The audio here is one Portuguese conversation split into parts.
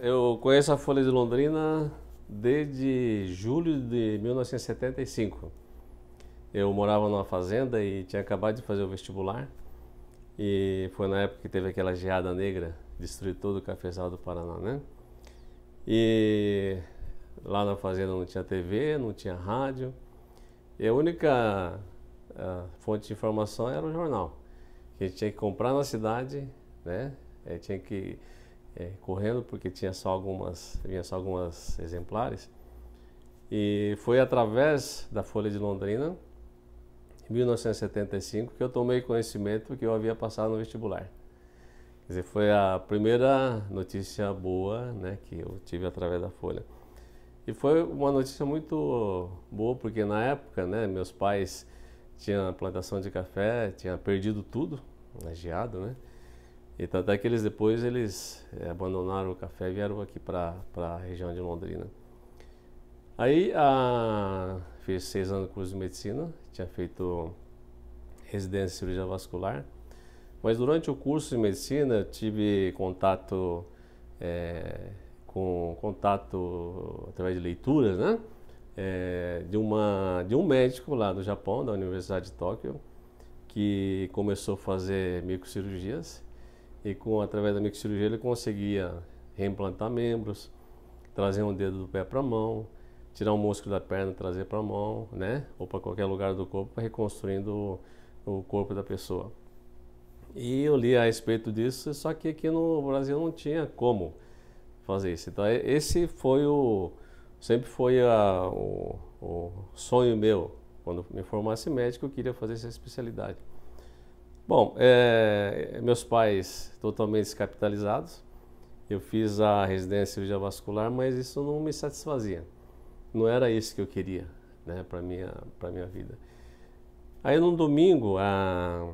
Eu conheço a Folha de Londrina desde julho de 1975. Eu morava numa fazenda e tinha acabado de fazer o vestibular. E foi na época que teve aquela geada negra, destruiu todo o cafezal do Paraná, né? E lá na fazenda não tinha TV, não tinha rádio. E a única a ah, fonte de informação era o jornal. Que a gente tinha que comprar na cidade, né? É, tinha que é, correndo, porque tinha só algumas, vinha só algumas exemplares. E foi através da Folha de Londrina, em 1975, que eu tomei conhecimento que eu havia passado no vestibular. Quer dizer, foi a primeira notícia boa né, que eu tive através da Folha. E foi uma notícia muito boa, porque na época, né, meus pais tinham plantação de café, tinham perdido tudo na geada, né? né? E tanto é que eles depois eles eh, abandonaram o café e vieram aqui para a região de Londrina. Aí a, fiz seis anos de curso de medicina, tinha feito residência em cirurgia vascular. Mas durante o curso de medicina tive contato é, com contato através de leituras, né? É, de uma de um médico lá do Japão, da Universidade de Tóquio, que começou a fazer microcirurgias e com através da microcirurgia ele conseguia reimplantar membros, trazer um dedo do pé para a mão, tirar um músculo da perna e trazer para a mão, né? Ou para qualquer lugar do corpo, reconstruindo o, o corpo da pessoa. E eu li a respeito disso, só que aqui no Brasil não tinha como fazer isso. Então é, esse foi o sempre foi a, o, o sonho meu quando me formasse médico eu queria fazer essa especialidade. Bom, é, meus pais totalmente descapitalizados. Eu fiz a residência cirurgia vascular, mas isso não me satisfazia. Não era isso que eu queria, né, para minha para minha vida. Aí num domingo, a...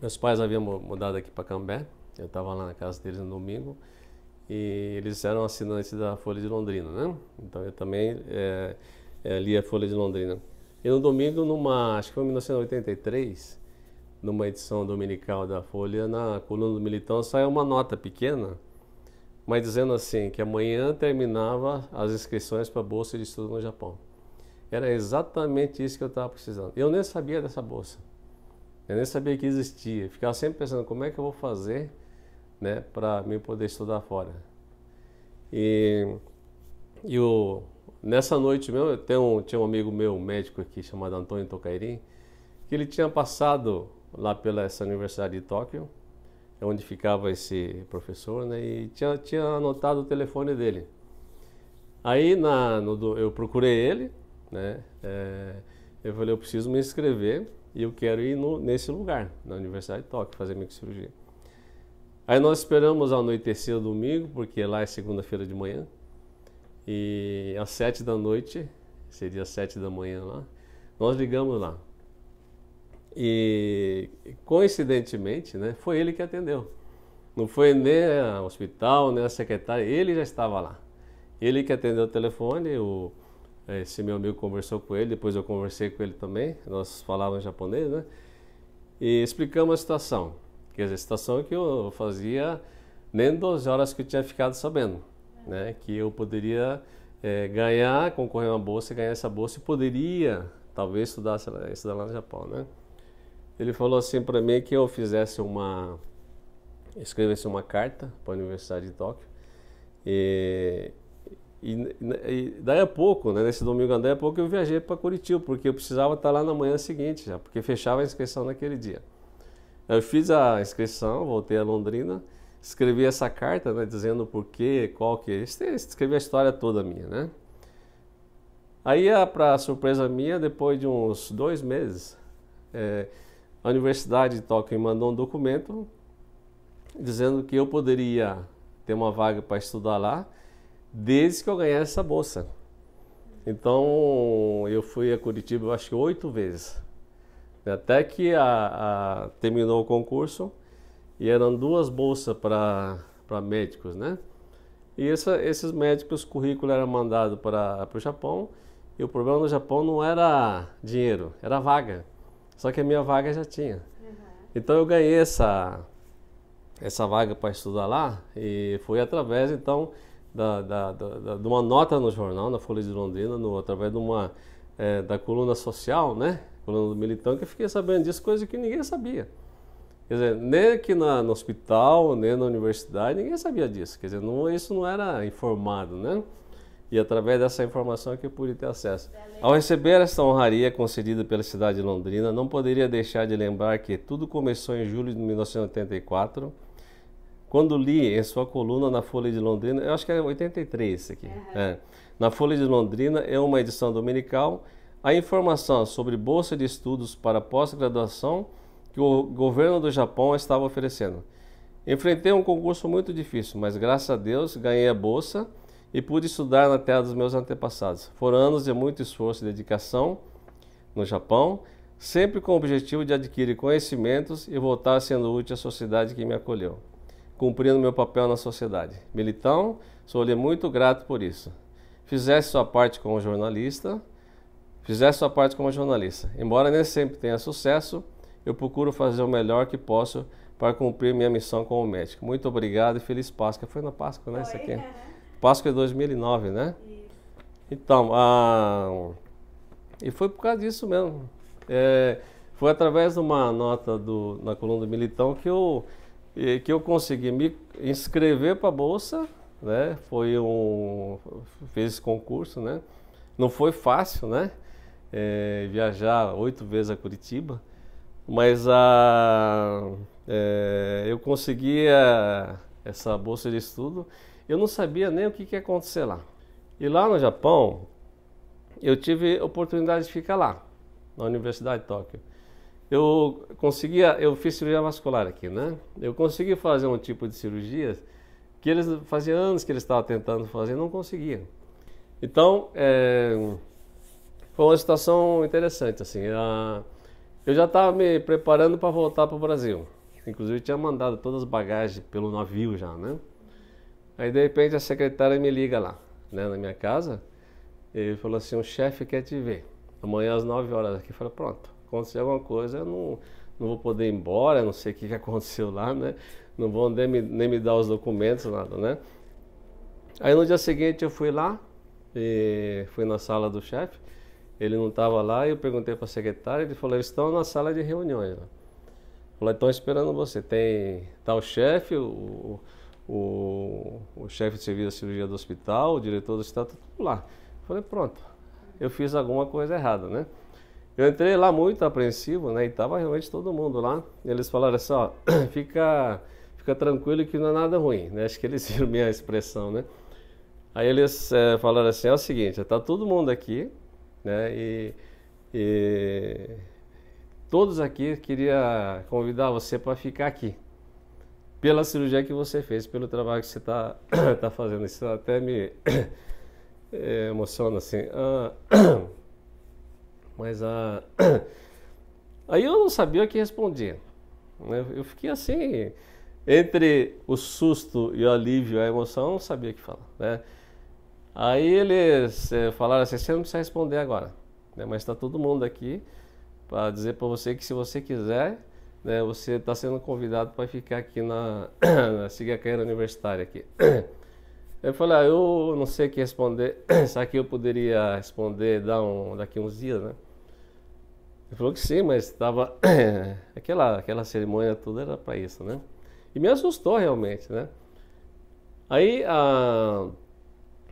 meus pais haviam mudado aqui para Cambé. Eu estava lá na casa deles no domingo e eles eram assinantes da Folha de Londrina, né? Então eu também é, é, li a Folha de Londrina. E no domingo, numa acho que foi 1983 numa edição dominical da Folha, na coluna do Militão, saiu uma nota pequena, mas dizendo assim, que amanhã terminava as inscrições para a Bolsa de Estudo no Japão. Era exatamente isso que eu estava precisando. Eu nem sabia dessa bolsa. Eu nem sabia que existia. Ficava sempre pensando, como é que eu vou fazer né, para me poder estudar fora? E, e o, nessa noite mesmo, eu tenho, tinha um amigo meu, um médico aqui, chamado Antônio Tocairin, que ele tinha passado lá pela essa Universidade de Tóquio, é onde ficava esse professor, né? E tinha, tinha anotado o telefone dele. Aí na, no, eu procurei ele, né? É, eu falei, eu preciso me inscrever e eu quero ir no, nesse lugar, na Universidade de Tóquio, fazer microcirurgia. Aí nós esperamos anoitecer domingo, porque lá é segunda-feira de manhã. E às sete da noite, seria às sete da manhã lá, nós ligamos lá. E coincidentemente, né, foi ele que atendeu. Não foi nem o hospital, nem a secretária, ele já estava lá. Ele que atendeu o telefone, o, esse meu amigo conversou com ele, depois eu conversei com ele também, nós falávamos japonês, né? E explicamos a situação. Quer dizer, a situação é que eu fazia nem 12 horas que eu tinha ficado sabendo, né? Que eu poderia é, ganhar, concorrer a uma bolsa, ganhar essa bolsa e poderia, talvez, estudar, estudar lá no Japão, né? Ele falou assim para mim que eu fizesse uma escrevesse uma carta para a Universidade de Tóquio. E, e, e daí a pouco, né, nesse domingo daí a pouco eu viajei para Curitiba, porque eu precisava estar lá na manhã seguinte já, porque fechava a inscrição naquele dia. Eu fiz a inscrição, voltei a Londrina, escrevi essa carta, né, dizendo por quê, qual que, é, escrevi a história toda minha, né? Aí, ah, para surpresa minha, depois de uns dois meses, é, a Universidade de Tóquio me mandou um documento dizendo que eu poderia ter uma vaga para estudar lá desde que eu ganhasse essa bolsa. Então eu fui a Curitiba acho que oito vezes. Até que a, a, terminou o concurso e eram duas bolsas para médicos, né? E essa, esses médicos, o currículo era mandado para, para o Japão e o problema no Japão não era dinheiro, era vaga. Só que a minha vaga já tinha. Uhum. Então eu ganhei essa essa vaga para estudar lá e foi através então da, da, da, de uma nota no jornal, na Folha de Londrina, no, através de uma é, da coluna social, né? Coluna do militão, que eu fiquei sabendo disso, coisa que ninguém sabia. Quer dizer, nem aqui na, no hospital, nem na universidade, ninguém sabia disso. Quer dizer, não, isso não era informado, né? e através dessa informação é que eu pude ter acesso. Ao receber esta honraria concedida pela cidade de Londrina, não poderia deixar de lembrar que tudo começou em julho de 1984, quando li em sua coluna na Folha de Londrina, eu acho que é era 83 isso aqui, uhum. é, na Folha de Londrina, é uma edição dominical, a informação sobre bolsa de estudos para pós-graduação que o governo do Japão estava oferecendo. Enfrentei um concurso muito difícil, mas graças a Deus ganhei a bolsa e pude estudar na terra dos meus antepassados. Foram anos de muito esforço e dedicação no Japão, sempre com o objetivo de adquirir conhecimentos e voltar sendo útil à sociedade que me acolheu, cumprindo meu papel na sociedade. Militão, sou-lhe muito grato por isso. Fizesse sua parte como jornalista, fizesse sua parte como jornalista. Embora nem sempre tenha sucesso, eu procuro fazer o melhor que posso para cumprir minha missão como médico. Muito obrigado e feliz Páscoa. Foi na Páscoa, né? Foi, isso aqui. É. Páscoa de 2009, né? Então, ah, e foi por causa disso mesmo. É, foi através de uma nota do, na coluna do Militão que eu, que eu consegui me inscrever para a Bolsa, né? Foi um... fez esse concurso, né? Não foi fácil, né? É, viajar oito vezes a Curitiba, mas a, ah, é, eu consegui a, ah, essa bolsa de estudo eu não sabia nem o que, que ia acontecer lá. E lá no Japão, eu tive oportunidade de ficar lá, na Universidade de Tóquio. Eu conseguia, eu fiz cirurgia vascular aqui, né? Eu consegui fazer um tipo de cirurgia que eles fazia anos que eles estavam tentando fazer, não conseguiam. Então, é, foi uma situação interessante, assim. A, eu já estava me preparando para voltar para o Brasil. Inclusive, tinha mandado todas as bagagens pelo navio já, né? Aí de repente a secretária me liga lá, né, na minha casa, e falou assim, o chefe quer te ver. Amanhã às 9 horas aqui. Eu falei, pronto, aconteceu alguma coisa, eu não, não vou poder ir embora, não sei o que, que aconteceu lá, né? Não vão nem me, nem me dar os documentos, nada, né? Aí no dia seguinte eu fui lá, e fui na sala do chefe, ele não estava lá, e eu perguntei para a secretária, ele falou, eles estão na sala de reuniões. Né? Falei: estão esperando você, tem tal tá chefe, o, o o, o chefe de serviço de cirurgia do hospital, o diretor do hospital, tá tudo lá. Falei, pronto, eu fiz alguma coisa errada, né? Eu entrei lá muito apreensivo, né? E tava realmente todo mundo lá. Eles falaram assim, ó, fica, fica tranquilo que não é nada ruim, né? Acho que eles viram minha expressão, né? Aí eles é, falaram assim, é o seguinte, tá todo mundo aqui, né? E, e todos aqui queria convidar você para ficar aqui, pela cirurgia que você fez, pelo trabalho que você está tá fazendo. Isso até me é, emociona, assim. Ah, mas a... Ah, aí eu não sabia o que responder. Né? Eu fiquei assim, entre o susto e o alívio, a emoção, eu não sabia o que falar. Né? Aí eles é, falaram assim, você não precisa responder agora, né? mas está todo mundo aqui para dizer para você que se você quiser né, você está sendo convidado para ficar aqui na, na Siga Carreira Universitária aqui. Eu falei, ah, eu não sei o que responder, isso aqui eu poderia responder dar um, daqui uns dias, né? Ele falou que sim, mas estava aquela, aquela cerimônia toda era para isso, né? E me assustou realmente, né? Aí a... Ah,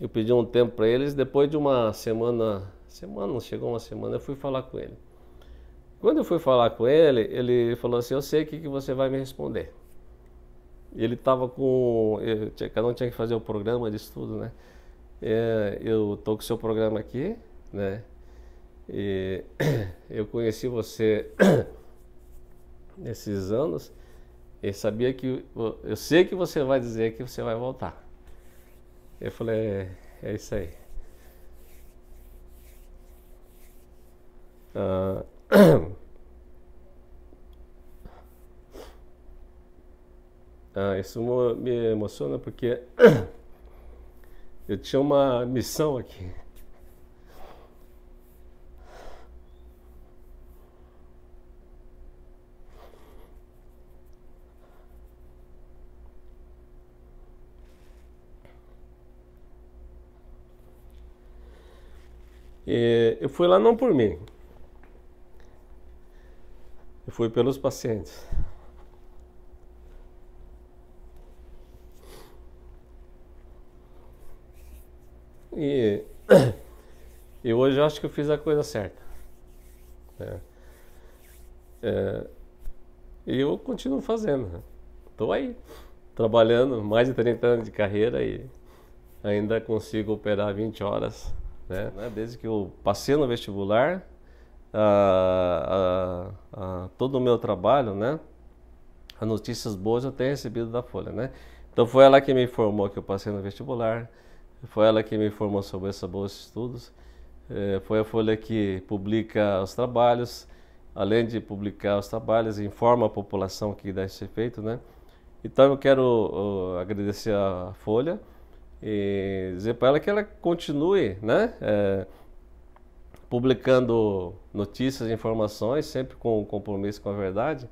eu pedi um tempo para eles, depois de uma semana, semana, não chegou uma semana, eu fui falar com ele. Quando eu fui falar com ele, ele falou assim: Eu sei o que, que você vai me responder. Ele estava com. tinha, cada um tinha que fazer o um programa de estudo, né? É, eu tô com o seu programa aqui, né? E eu conheci você nesses anos e sabia que. Eu sei que você vai dizer que você vai voltar. Eu falei: É, é isso aí. Ah. Ah, isso me emociona porque eu tinha uma missão aqui. E eu fui lá não por mim. Fui pelos pacientes. E eu hoje acho que eu fiz a coisa certa. É. É. e eu continuo fazendo. Estou né? aí, trabalhando mais de 30 anos de carreira e ainda consigo operar 20 horas. Né? É desde que eu passei no vestibular, a, a, a, todo o meu trabalho, né? As notícias boas eu tenho recebido da Folha, né? Então foi ela que me informou que eu passei no vestibular, foi ela que me informou sobre essa bolsa de estudos, é, foi a Folha que publica os trabalhos, além de publicar os trabalhos, informa a população que dá esse feito, né? Então eu quero agradecer a Folha e dizer para ela que ela continue, né? É, publicando notícias, informações, sempre com compromisso com a verdade,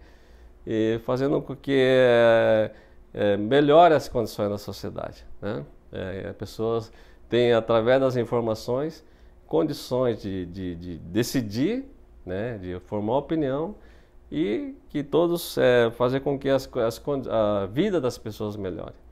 e fazendo com que é, é, melhore as condições da sociedade. Né? É, pessoas têm, através das informações, condições de, de, de decidir, né? de formar opinião e que todos é, fazer com que as, as, a vida das pessoas melhore.